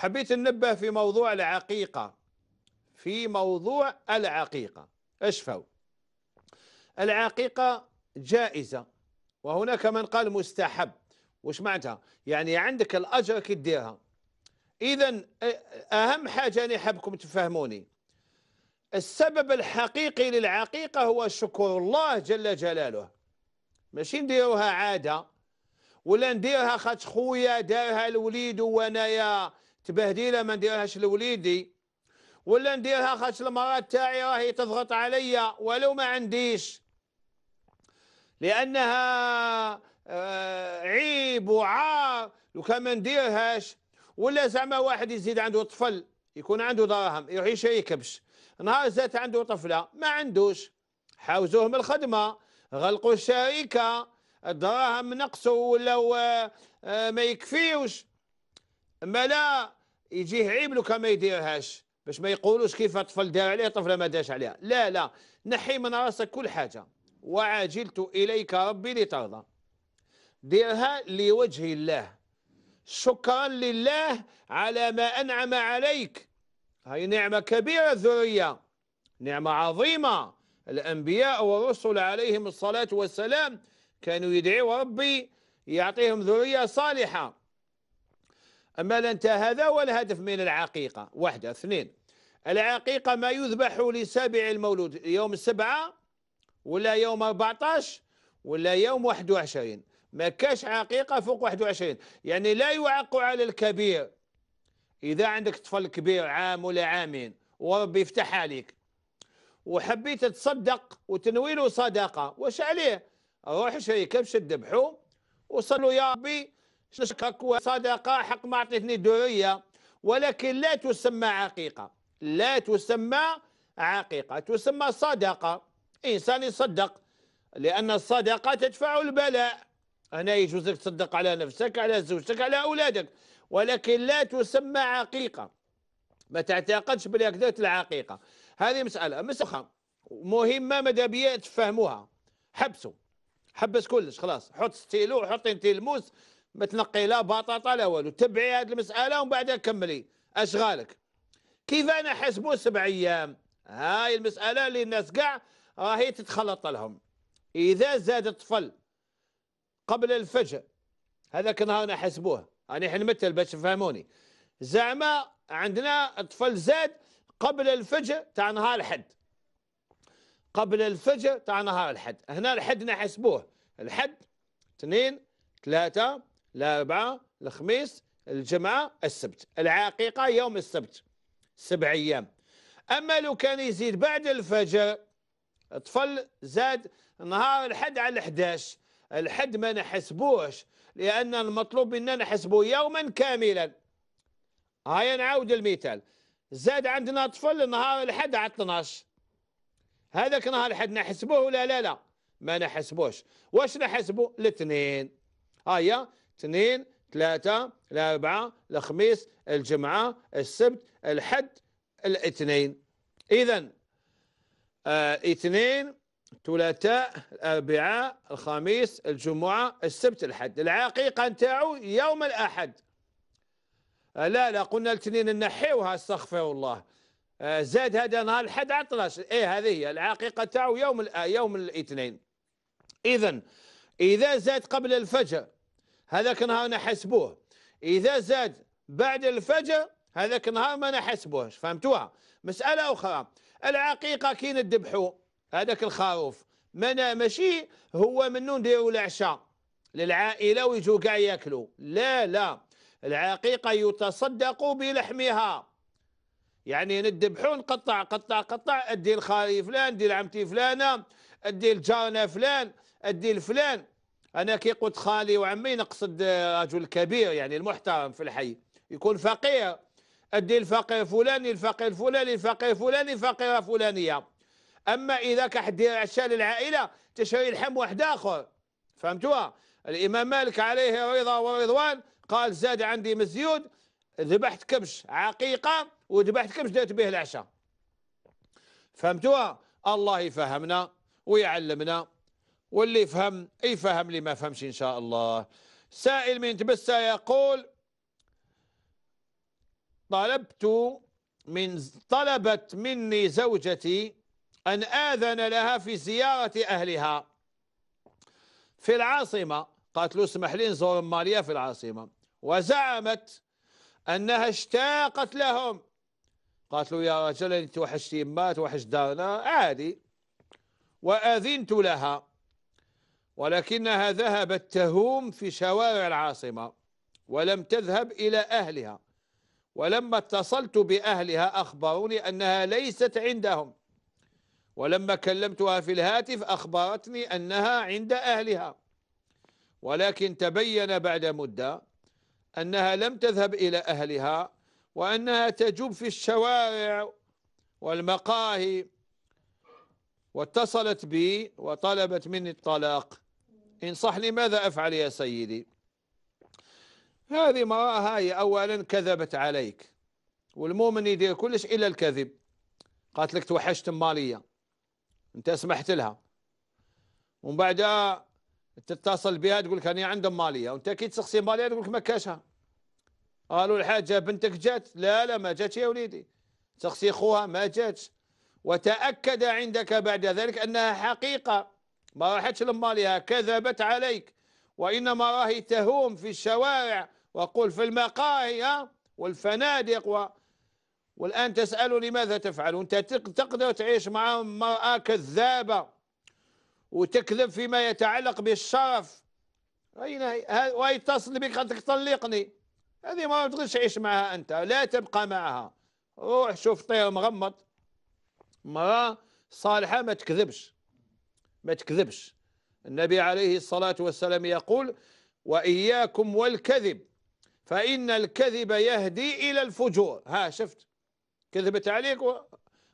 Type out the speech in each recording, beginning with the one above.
حبيت ننبه في موضوع العقيقة في موضوع العقيقة اشفوا العقيقة جائزة وهناك من قال مستحب وش معناتها يعني عندك الأجر كي إذا أهم حاجة أنا حابكم تفهموني السبب الحقيقي للعقيقة هو شكر الله جل جلاله ماشي نديروها عادة ولا نديرها خاطر خويا دارها الوليد وانايا تبهديله ما نديرهاش لوليدي ولا نديرها خاطش المراه تاعي راهي تضغط عليا ولو ما عنديش لانها آه، عيب وعار لو كان ما نديرهاش ولا زعما واحد يزيد عنده طفل يكون عنده دراهم يروح يشري كبش نهار زادت عنده طفله ما عندوش حاوزوه من الخدمه غلقوا الشركه الدراهم نقصوا ولا آه، ما يكفيوش ما لا يجيه عيب لو كان ما يديرهاش باش ما يقولوش كيف الطفل دار عليه طفله ما داش عليها لا لا نحي من راسك كل حاجه وعاجلت اليك ربي لترضى ديرها لوجه الله شكرا لله على ما انعم عليك هاي نعمه كبيره الذريه نعمه عظيمه الانبياء والرسل عليهم الصلاه والسلام كانوا يدعوا ربي يعطيهم ذريه صالحه أما لا أنت هذا هو الهدف من العقيقة واحدة اثنين العقيقة ما يذبح لسابع المولود يوم السبعة ولا يوم 14 ولا يوم 21 ما كاش عقيقة فوق 21 يعني لا يعق على الكبير إذا عندك طفل كبير عام ولا عامين وربي يفتح عليك وحبيت تصدق وتنوي له صدقة واش عليه روح شريكة باش تذبحوا وصلوا يا ربي شكك صدقة حق ما عطيتني دعية ولكن لا تسمى عقيقة لا تسمى عقيقة تسمى صدقة إنسان يصدق لأن الصدقة تدفع البلاء هنا يجوز لك تصدق على نفسك على زوجتك على أولادك ولكن لا تسمى عقيقة ما تعتقدش بلي هكذا العقيقة هذه مسألة مسخة مهمة مدابية تفهموها حبسوا حبس كلش خلاص حط ستيلو حط انت الموس ما تنقي لا بطاطا لا والو تبعي هذه المساله ومن بعدها كملي اشغالك كيف انا حسبوا سبع ايام هاي المساله اللي الناس كاع راهي تتخلط لهم اذا زاد الطفل قبل الفجر هذاك النهار نحسبوه راني حنمثل باش تفهموني زعما عندنا الطفل زاد قبل الفجر تاع نهار الحد قبل الفجر تاع نهار الحد هنا الحد نحسبوه الحد اثنين ثلاثة الأربعاء الخميس الجمعة السبت العقيقة يوم السبت سبع أيام أما لو كان يزيد بعد الفجر طفل زاد نهار الحد على 11 الحد ما نحسبوهش لأن المطلوب منا نحسبوه يوما كاملا هيا نعاود المثال زاد عندنا طفل نهار الحد على 12 هذاك نهار الحد نحسبوه ولا لا لا ما نحسبوش واش نحسبوا الاثنين هيا آه، اثنين ثلاثة الأربعة الخميس الجمعة السبت الحد الاثنين إذا اثنين ثلاثاء الأربعاء الخميس الجمعة السبت الحد العقيقة نتاعو يوم الأحد آه، لا لا قلنا الاثنين نحيوها استغفر الله آه، زاد هذا نهار الحد عطلاش ايه هذه هي العقيقة تاعو يوم يوم الاثنين إذا إذا زاد قبل الفجر هذاك النهار نحسبوه إذا زاد بعد الفجر هذاك النهار ما نحسبوهش فهمتوها مسألة أخرى العقيقة كي نذبحو هذاك الخروف منا ماشي هو منو نديرو العشاء للعائلة ويجوا كاع ياكلوا لا لا العقيقة يتصدق بلحمها يعني نذبحو نقطع قطع قطع ادي لخالي فلان ادي لعمتي فلانة ادي لجارنا فلان ادي لفلان انا كي قلت خالي وعمي نقصد آه، رجل كبير يعني المحترم في الحي يكون فقير ادي الفقير فلاني الفقير الفلاني الفقير فلاني الفقيره فلانيه اما اذا كحد عشاء للعائله تشري لحم واحد اخر فهمتوها الامام مالك عليه رضا ورضوان قال زاد عندي من الزيود ذبحت كبش عقيقه وذبحت كبش درت به العشاء فهمتوها الله يفهمنا ويعلمنا واللي يفهم يفهم اللي ما فهمش إن شاء الله سائل من تبسة يقول طلبت من طلبت مني زوجتي أن آذن لها في زيارة أهلها في العاصمة قالت له اسمح لي نزور ماليا في العاصمة وزعمت أنها اشتاقت لهم قالت له يا رجل أنت توحشتي ما توحش دارنا عادي وأذنت لها ولكنها ذهبت تهوم في شوارع العاصمة ولم تذهب إلى أهلها ولما اتصلت بأهلها أخبروني أنها ليست عندهم ولما كلمتها في الهاتف أخبرتني أنها عند أهلها ولكن تبين بعد مدة أنها لم تذهب إلى أهلها وأنها تجوب في الشوارع والمقاهي واتصلت بي وطلبت مني الطلاق انصحني ماذا أفعل يا سيدي هذه امرأة هاي أولا كذبت عليك والمؤمن يدير كلش إلا الكذب قالت لك توحشت مالية أنت سمحت لها ومن بعدها تتصل بها تقول لك أنا عندهم مالية وأنت كي تسقسي مالية تقول لك ما كاشها قالوا الحاجة بنتك جات لا لا ما جاتش يا وليدي تسقسي خوها ما جاتش وتأكد عندك بعد ذلك أنها حقيقة ما راحتش لماليها كذبت عليك وإنما راهي تهوم في الشوارع وقل في المقاهي والفنادق والآن تسالني لماذا تفعل أنت تقدر تعيش مع امراه كذابة وتكذب فيما يتعلق بالشرف اين هي تصل بك تطلقني طلقني هذه ما تقدرش تعيش معها أنت لا تبقى معها روح شوف طير مغمض مرأة صالحة ما تكذبش ما تكذبش النبي عليه الصلاة والسلام يقول وإياكم والكذب فإن الكذب يهدي إلى الفجور ها شفت كذبت عليك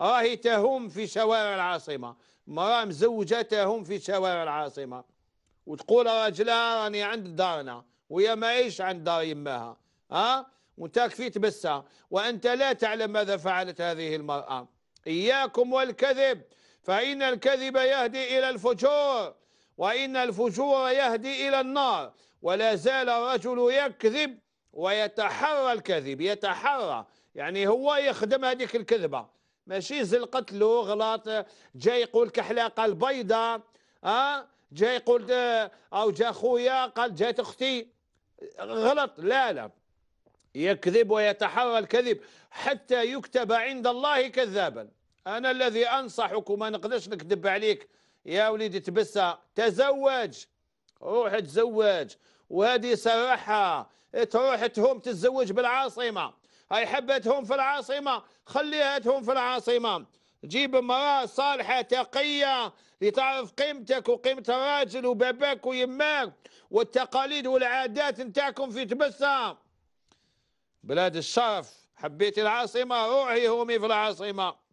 راهي تهم في شوارع العاصمة مرام مزوجة تهم في شوارع العاصمة وتقول راجلها راني عند دارنا ما ايش عند دار يماها ها آه، وانت كفيت بسها وانت لا تعلم ماذا فعلت هذه المرأة إياكم والكذب فإن الكذب يهدي إلى الفجور وإن الفجور يهدي إلى النار ولا زال الرجل يكذب ويتحرى الكذب يتحرى يعني هو يخدم هذيك الكذبة ماشي زلقت له غلط جاي يقول كحلاقة البيضة أه؟ جاي يقول آه، أو جا خويا قال جات أختي غلط لا لا يكذب ويتحرى الكذب حتى يكتب عند الله كذابا انا الذي انصحك وما نقدرش نكذب عليك يا وليدي تبسه تزوج روح تزوج وهذه صراحه تروح تهم تتزوج بالعاصمه هاي حبتهم في العاصمه خليها تهم في العاصمه جيب امراه صالحه تقيه لتعرف قيمتك وقيمه الراجل وباباك ويماك والتقاليد والعادات نتاعكم في تبسه بلاد الشرف حبيتي العاصمه روحي هومي في العاصمه